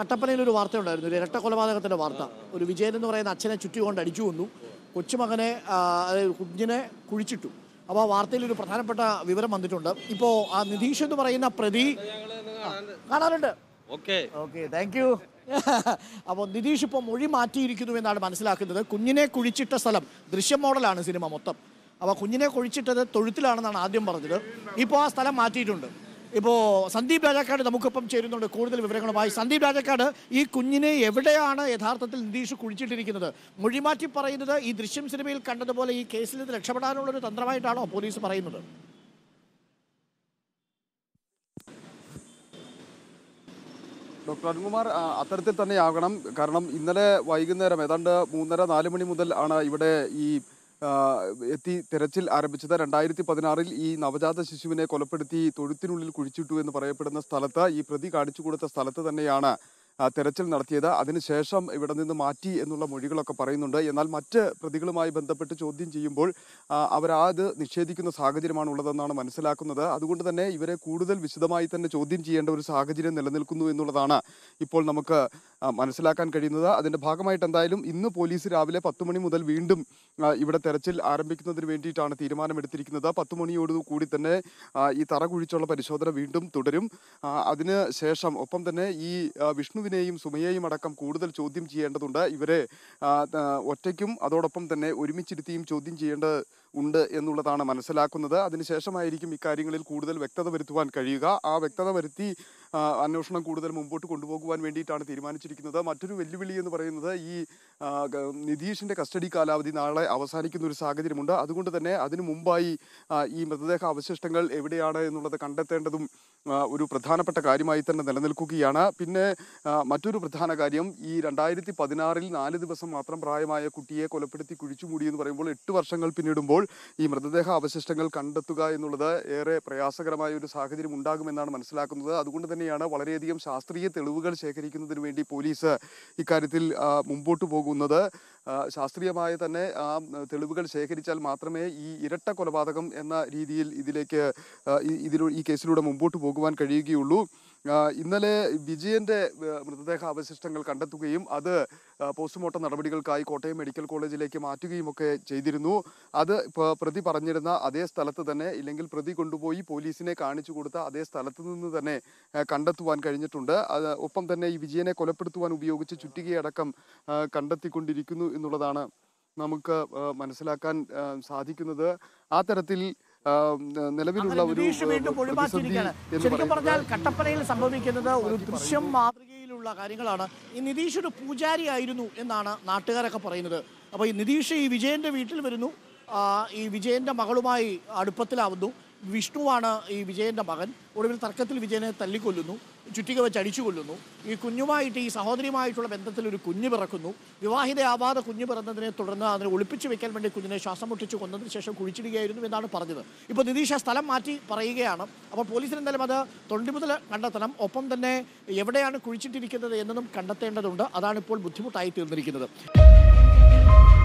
കട്ടപ്പനയിൽ ഒരു വാർത്തയുണ്ടായിരുന്നു ഒരു ഇരട്ട കൊലപാതകത്തിൻ്റെ വാർത്ത ഒരു വിജയൻ എന്ന് പറയുന്ന അച്ഛനെ ചുറ്റി കൊണ്ട് അടിച്ചു കൊന്നു കൊച്ചുമകനെ കുഞ്ഞിനെ കുഴിച്ചിട്ടു അപ്പോൾ ആ വാർത്തയിൽ ഒരു പ്രധാനപ്പെട്ട വിവരം വന്നിട്ടുണ്ട് ഇപ്പോൾ ആ നിതീഷ് എന്ന് പറയുന്ന പ്രതി കാണാറുണ്ട് ഓക്കെ ഓക്കെ താങ്ക് യു അപ്പോൾ നിതീഷ് ഇപ്പോൾ മൊഴി മാറ്റിയിരിക്കുന്നു എന്നാണ് മനസ്സിലാക്കുന്നത് കുഞ്ഞിനെ കുഴിച്ചിട്ട സ്ഥലം ദൃശ്യം മോഡലാണ് സിനിമ മൊത്തം അപ്പോൾ കുഞ്ഞിനെ കുഴിച്ചിട്ടത് തൊഴുത്തിലാണെന്നാണ് ആദ്യം പറഞ്ഞത് ഇപ്പോൾ ആ സ്ഥലം മാറ്റിയിട്ടുണ്ട് ഇപ്പോൾ സന്ദീപ് രാജാക്കാട് നമുക്കൊപ്പം ചേരുന്നുണ്ട് കൂടുതൽ വിവരങ്ങളുമായി സന്ദീപ് രാജാക്കാട് ഈ കുഞ്ഞിനെ എവിടെയാണ് യഥാർത്ഥത്തിൽ നിതീഷ് കുഴിച്ചിട്ടിരിക്കുന്നത് മൊഴിമാറ്റി പറയുന്നത് ഈ ദൃശ്യം സിനിമയിൽ കണ്ടതുപോലെ ഈ കേസിൽ നിന്ന് രക്ഷപ്പെടാനുള്ള ഒരു തന്ത്രമായിട്ടാണോ പോലീസ് പറയുന്നത് ഡോക്ടർ അരുൺകുമാർ അത്തരത്തിൽ തന്നെയാകണം കാരണം ഇന്നലെ വൈകുന്നേരം ഏതാണ്ട് മൂന്നര നാല് മണി മുതൽ ആണ് ഇവിടെ ഈ എത്തി തെരച്ചിൽ ആരംഭിച്ചത് രണ്ടായിരത്തി പതിനാറിൽ ഈ നവജാത ശിശുവിനെ കൊലപ്പെടുത്തി തൊഴുത്തിനുള്ളിൽ കുഴിച്ചിട്ടു എന്ന് പറയപ്പെടുന്ന സ്ഥലത്ത് ഈ പ്രതി കാണിച്ചു കൊടുത്ത സ്ഥലത്ത് തന്നെയാണ് തെരച്ചിൽ നടത്തിയത് അതിനുശേഷം ഇവിടെ നിന്ന് മാറ്റി എന്നുള്ള മൊഴികളൊക്കെ പറയുന്നുണ്ട് എന്നാൽ മറ്റ് പ്രതികളുമായി ബന്ധപ്പെട്ട് ചോദ്യം ചെയ്യുമ്പോൾ അവരാത് നിഷേധിക്കുന്ന സാഹചര്യമാണ് ഉള്ളതെന്നാണ് മനസ്സിലാക്കുന്നത് അതുകൊണ്ട് തന്നെ ഇവരെ കൂടുതൽ വിശദമായി തന്നെ ചോദ്യം ചെയ്യേണ്ട ഒരു സാഹചര്യം നിലനിൽക്കുന്നു എന്നുള്ളതാണ് ഇപ്പോൾ നമുക്ക് മനസ്സിലാക്കാൻ കഴിയുന്നത് അതിൻ്റെ ഭാഗമായിട്ട് എന്തായാലും ഇന്ന് പോലീസ് രാവിലെ പത്ത് മണി മുതൽ വീണ്ടും ഇവിടെ തെരച്ചിൽ ആരംഭിക്കുന്നതിന് വേണ്ടിയിട്ടാണ് തീരുമാനമെടുത്തിരിക്കുന്നത് പത്ത് മണിയോട് കൂടി തന്നെ ഈ തറ കുഴിച്ചുള്ള പരിശോധന വീണ്ടും തുടരും അതിന് ശേഷം ഒപ്പം തന്നെ ഈ വിഷ്ണുവിനെയും സുമയെയും അടക്കം കൂടുതൽ ചോദ്യം ചെയ്യേണ്ടതുണ്ട് ഇവരെ ഒറ്റയ്ക്കും അതോടൊപ്പം തന്നെ ഒരുമിച്ചിരുത്തിയും ചോദ്യം ചെയ്യേണ്ട ഉണ്ട് എന്നുള്ളതാണ് മനസ്സിലാക്കുന്നത് അതിനുശേഷമായിരിക്കും ഇക്കാര്യങ്ങളിൽ കൂടുതൽ വ്യക്തത വരുത്തുവാൻ കഴിയുക ആ വ്യക്തത വരുത്തി അന്വേഷണം കൂടുതൽ മുമ്പോട്ട് കൊണ്ടുപോകുവാൻ വേണ്ടിയിട്ടാണ് തീരുമാനിച്ചിരിക്കുന്നത് മറ്റൊരു വെല്ലുവിളി എന്ന് പറയുന്നത് ഈ നിതീഷിൻ്റെ കസ്റ്റഡി കാലാവധി നാളെ അവസാനിക്കുന്ന ഒരു സാഹചര്യമുണ്ട് അതുകൊണ്ട് തന്നെ അതിനു മുമ്പായി ഈ മൃതദേഹ അവശിഷ്ടങ്ങൾ എവിടെയാണ് എന്നുള്ളത് കണ്ടെത്തേണ്ടതും ഒരു പ്രധാനപ്പെട്ട കാര്യമായി തന്നെ നിലനിൽക്കുകയാണ് പിന്നെ മറ്റൊരു പ്രധാന കാര്യം ഈ രണ്ടായിരത്തി പതിനാറിൽ നാല് ദിവസം മാത്രം പ്രായമായ കുട്ടിയെ കൊലപ്പെടുത്തി കുഴിച്ചുമൂടി എന്ന് പറയുമ്പോൾ എട്ട് വർഷങ്ങൾ പിന്നിടുമ്പോൾ ഈ മൃതദേഹ അവശിഷ്ടങ്ങൾ കണ്ടെത്തുക എന്നുള്ളത് ഏറെ പ്രയാസകരമായ ഒരു സാഹചര്യം ഉണ്ടാകുമെന്നാണ് മനസ്സിലാക്കുന്നത് അതുകൊണ്ട് തന്നെയാണ് വളരെയധികം ശാസ്ത്രീയ തെളിവുകൾ ശേഖരിക്കുന്നതിന് വേണ്ടി പോലീസ് ഇക്കാര്യത്തിൽ മുമ്പോട്ട് പോകുന്നത് ശാസ്ത്രീയമായ തന്നെ ആ തെളിവുകൾ ശേഖരിച്ചാൽ മാത്രമേ ഈ ഇരട്ട കൊലപാതകം എന്ന രീതിയിൽ ഇതിലേക്ക് ഇതിലൂ ഈ കേസിലൂടെ മുമ്പോട്ട് പോകുവാൻ കഴിയുകയുള്ളൂ ഇന്നലെ വിജയന്റെ മൃതദേഹ അവശിഷ്ടങ്ങൾ കണ്ടെത്തുകയും അത് പോസ്റ്റ്മോർട്ടം നടപടികൾക്കായി കോട്ടയം മെഡിക്കൽ കോളേജിലേക്ക് മാറ്റുകയും ഒക്കെ ചെയ്തിരുന്നു അത് പ്രതി പറഞ്ഞിരുന്ന അതേ സ്ഥലത്ത് തന്നെ ഇല്ലെങ്കിൽ പ്രതി കൊണ്ടുപോയി പോലീസിനെ കാണിച്ചു കൊടുത്ത അതേ സ്ഥലത്ത് നിന്ന് തന്നെ കണ്ടെത്തുവാൻ കഴിഞ്ഞിട്ടുണ്ട് അത് ഒപ്പം തന്നെ ഈ വിജയനെ കൊലപ്പെടുത്തുവാൻ ഉപയോഗിച്ച ചുറ്റികയടക്കം കണ്ടെത്തിക്കൊണ്ടിരിക്കുന്നു എന്നുള്ളതാണ് നമുക്ക് മനസ്സിലാക്കാൻ സാധിക്കുന്നത് ആ തരത്തിൽ നിലവിലുള്ള ഒരു ശരിക്കും പറഞ്ഞാൽ കട്ടപ്പനയിൽ സംഭവിക്കുന്നത് ഒരു ദൃശ്യം മാതൃകയിലുള്ള കാര്യങ്ങളാണ് ഈ നിതീഷ് ഒരു പൂജാരി ആയിരുന്നു എന്നാണ് നാട്ടുകാരൊക്കെ പറയുന്നത് അപ്പോൾ ഈ നിതീഷ് ഈ വിജയന്റെ വീട്ടിൽ വരുന്നു ഈ വിജയന്റെ മകളുമായി അടുപ്പത്തിലാവുന്നു വിഷ്ണുവാണ് ഈ വിജയൻ്റെ മകൻ ഒടുവിൽ തർക്കത്തിൽ വിജയനെ തല്ലിക്കൊല്ലുന്നു ചുറ്റിക വെച്ച് അടിച്ചു കൊല്ലുന്നു ഈ കുഞ്ഞുമായിട്ട് ഈ സഹോദരിയുമായിട്ടുള്ള ബന്ധത്തിൽ ഒരു കുഞ്ഞ് പിറക്കുന്നു വിവാഹിതയാവാതെ കുഞ്ഞ് പിറന്നതിനെ തുടർന്ന് അതിനെ ഒളിപ്പിച്ചു വെക്കാൻ വേണ്ടി കുഞ്ഞിനെ ശ്വാസം മുട്ടിച്ച് കൊന്നതിന് ശേഷം കുഴിച്ചിടുകയായിരുന്നു എന്നാണ് പറഞ്ഞത് ഇപ്പോൾ നിതീഷ് സ്ഥലം മാറ്റി പറയുകയാണ് അപ്പോൾ പോലീസിന് അത് തൊണ്ടി മുതൽ കണ്ടെത്തണം ഒപ്പം തന്നെ എവിടെയാണ് കുഴിച്ചിട്ടിരിക്കുന്നത് എന്നതും കണ്ടെത്തേണ്ടതുണ്ട് അതാണ് ഇപ്പോൾ ബുദ്ധിമുട്ടായി തീർന്നിരിക്കുന്നത്